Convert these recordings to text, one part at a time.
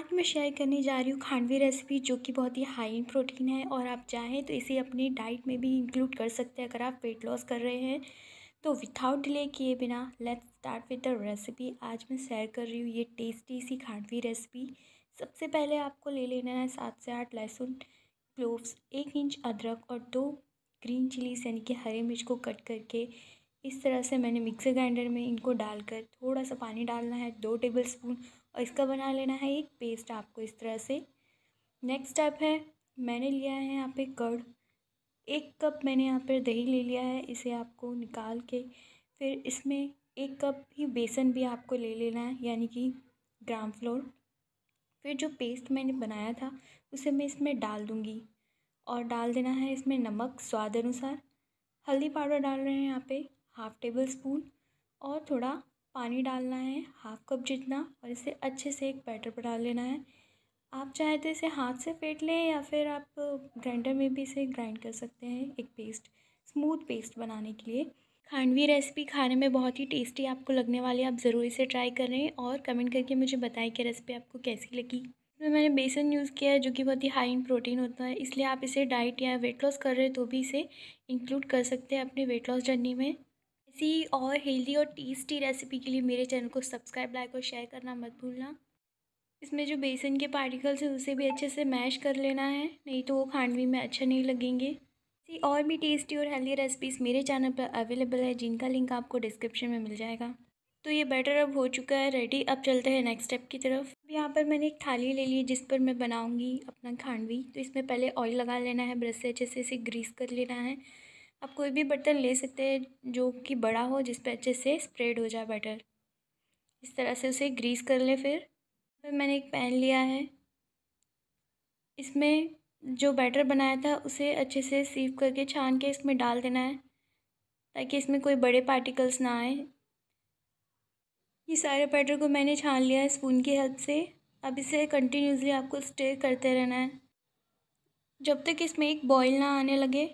आज मैं शेयर करने जा रही हूँ खांडवी रेसिपी जो कि बहुत ही हाई इन प्रोटीन है और आप चाहें तो इसे अपनी डाइट में भी इंक्लूड कर सकते हैं अगर आप वेट लॉस कर रहे हैं तो विथाउट डिले किए बिना let's start with the recipe आज मैं शेयर कर रही हूँ ये टेस्टी सी खांडवी रेसिपी सबसे पहले आपको ले लेना है सात से आठ लहसुन क्लोव्स एक इंच अदरक और दो ग्रीन चिलीज यानी कि हरे मिर्च को कट करके इस तरह से मैंने मिक्सर ग्राइंडर में इनको डालकर थोड़ा सा पानी डालना है दो टेबल स्पून और इसका बना लेना है एक पेस्ट आपको इस तरह से नेक्स्ट स्टेप है मैंने लिया है यहाँ पे कर्ड एक कप मैंने यहाँ पर दही ले लिया है इसे आपको निकाल के फिर इसमें एक कप ही बेसन भी आपको ले लेना है यानी कि ग्राम फ्लोर फिर जो पेस्ट मैंने बनाया था उसे मैं इसमें डाल दूँगी और डाल देना है इसमें नमक स्वाद अनुसार हल्दी पाउडर डाल रहे हैं यहाँ पे हाफ़ टेबल स्पून और थोड़ा पानी डालना है हाफ़ कप जितना और इसे अच्छे से एक बैटर पर डाल लेना है आप चाहे तो इसे हाथ से फेंट लें या फिर आप ग्राइंडर में भी इसे ग्राइंड कर सकते हैं एक पेस्ट स्मूथ पेस्ट बनाने के लिए खांडवी रेसिपी खाने में बहुत ही टेस्टी आपको लगने वाली है आप ज़रूर इसे ट्राई करें और कमेंट करके मुझे बताएं कि रेसिपी आपको कैसी लगी इसमें मैंने बेसन यूज़ किया है जो कि बहुत ही हाई इन प्रोटीन होता है इसलिए आप इसे डाइट या वेट लॉस कर रहे हैं तो भी इसे इंक्लूड कर सकते हैं अपने वेट लॉस जर्नी में ऐसी और हेल्दी और टेस्टी रेसिपी के लिए मेरे चैनल को सब्सक्राइब लाइक और शेयर करना मत भूलना इसमें जो बेसन के पार्टिकल्स हैं उसे भी अच्छे से मैश कर लेना है नहीं तो वो खांडवी में अच्छा नहीं लगेंगे ऐसी और भी टेस्टी और हेल्दी रेसिपीज़ मेरे चैनल पर अवेलेबल है जिनका लिंक आपको डिस्क्रिप्शन में मिल जाएगा तो ये बैटर अब हो चुका है रेडी अब चलते हैं नेक्स्ट स्टेप की तरफ अब यहाँ पर मैंने एक थाली ले ली जिस पर मैं बनाऊँगी अपना खांडवी तो इसमें पहले ऑयल लगा लेना है ब्रश से अच्छे से इसे ग्रीस कर लेना है आप कोई भी बर्तन ले सकते हैं जो कि बड़ा हो जिस पर अच्छे से स्प्रेड हो जाए बैटर इस तरह से उसे ग्रीस कर लें फिर फिर मैंने एक पैन लिया है इसमें जो बैटर बनाया था उसे अच्छे से सीव करके छान के इसमें डाल देना है ताकि इसमें कोई बड़े पार्टिकल्स ना आए ये सारे बैटर को मैंने छान लिया है स्पून की हेल्प से अब इसे कंटिन्यूसली आपको स्टे करते रहना है जब तक इसमें एक बॉईल ना आने लगे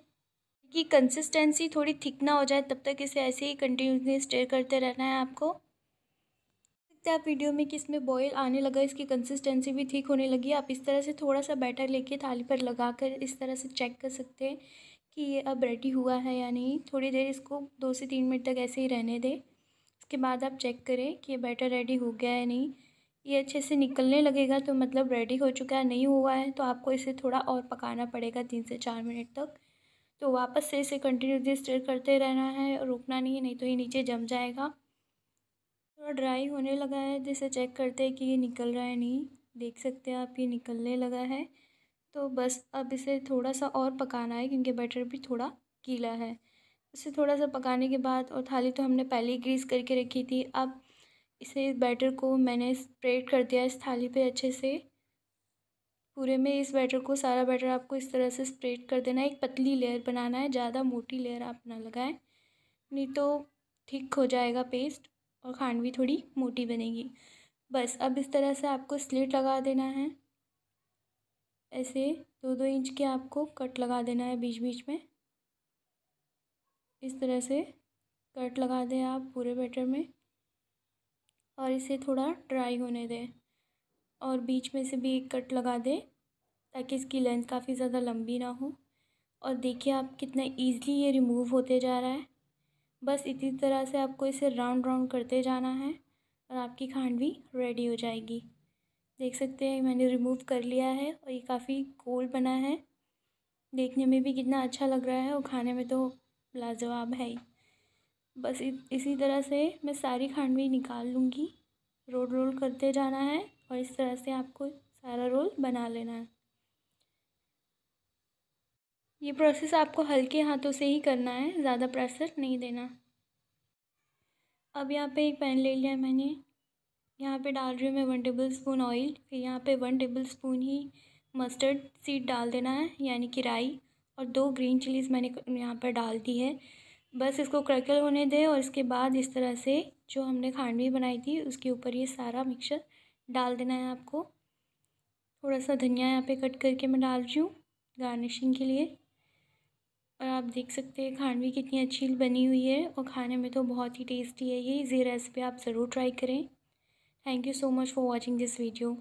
कि कंसिस्टेंसी थोड़ी थिक ना हो जाए तब तक इसे ऐसे ही कंटिन्यूसली स्टेयर करते रहना है आपको देखते आप वीडियो में कि इसमें बॉयल आने लगा इसकी कंसिस्टेंसी भी ठीक होने लगी आप इस तरह से थोड़ा सा बैटर लेके थाली पर लगा कर इस तरह से चेक कर सकते हैं कि ये अब रेडी हुआ है या नहीं थोड़ी देर इसको दो से तीन मिनट तक ऐसे ही रहने दें इसके बाद आप चेक करें कि ये बैटर रेडी हो गया है नहीं ये अच्छे से निकलने लगेगा तो मतलब रेडी हो चुका है नहीं हुआ है तो आपको इसे थोड़ा और पकाना पड़ेगा तीन से चार मिनट तक तो वापस से इसे कंटिन्यूसली स्टर करते रहना है और रुकना नहीं है नहीं तो ये नीचे जम जाएगा थोड़ा ड्राई होने लगा है जिसे चेक करते हैं कि ये निकल रहा है नहीं देख सकते हैं आप ये निकलने लगा है तो बस अब इसे थोड़ा सा और पकाना है क्योंकि बैटर भी थोड़ा गीला है इसे थोड़ा सा पकाने के बाद और थाली तो हमने पहले ही ग्रीस करके रखी थी अब इसे बैटर को मैंने स्प्रेड कर दिया इस थाली पे अच्छे से पूरे में इस बैटर को सारा बैटर आपको इस तरह से स्प्रेड कर देना है एक पतली लेयर बनाना है ज़्यादा मोटी लेयर आप ना लगाएं नहीं तो ठीक हो जाएगा पेस्ट और खांड भी थोड़ी मोटी बनेगी बस अब इस तरह से आपको स्लिट लगा देना है ऐसे दो दो इंच के आपको कट लगा देना है बीच बीच में इस तरह से कट लगा दें आप पूरे बैटर में और इसे थोड़ा ड्राई होने दें और बीच में से भी एक कट लगा दें ताकि इसकी लेंथ काफ़ी ज़्यादा लंबी ना हो और देखिए आप कितना ईजली ये रिमूव होते जा रहा है बस इसी तरह से आपको इसे राउंड राउंड करते जाना है और आपकी खांड भी रेडी हो जाएगी देख सकते हैं मैंने रिमूव कर लिया है और ये काफ़ी गोल बना है देखने में भी कितना अच्छा लग रहा है और खाने में तो लाजवाब है ही बस इसी तरह से मैं सारी खांडवी निकाल लूँगी रोल रोल करते जाना है और इस तरह से आपको सारा रोल बना लेना है ये प्रोसेस आपको हल्के हाथों से ही करना है ज़्यादा प्रेशर नहीं देना अब यहाँ पे एक पैन ले लिया है मैंने यहाँ पे डाल रही हूँ मैं वन टेबल स्पून ऑयल फिर यहाँ पे वन टेबल स्पून ही मस्टर्ड सीड डाल देना है यानी कि राई और दो ग्रीन चिलीज़ मैंने यहाँ पर डाल दी है बस इसको क्रैकल होने दें और इसके बाद इस तरह से जो हमने खांडवी बनाई थी उसके ऊपर ये सारा मिक्सचर डाल देना है आपको थोड़ा सा धनिया यहाँ पे कट करके मैं डाल रही हूँ गार्निशिंग के लिए और आप देख सकते हैं भी कितनी अच्छी बनी हुई है और खाने में तो बहुत ही टेस्टी है ये ये रेसिपी आप ज़रूर ट्राई करें thank you so much for watching this video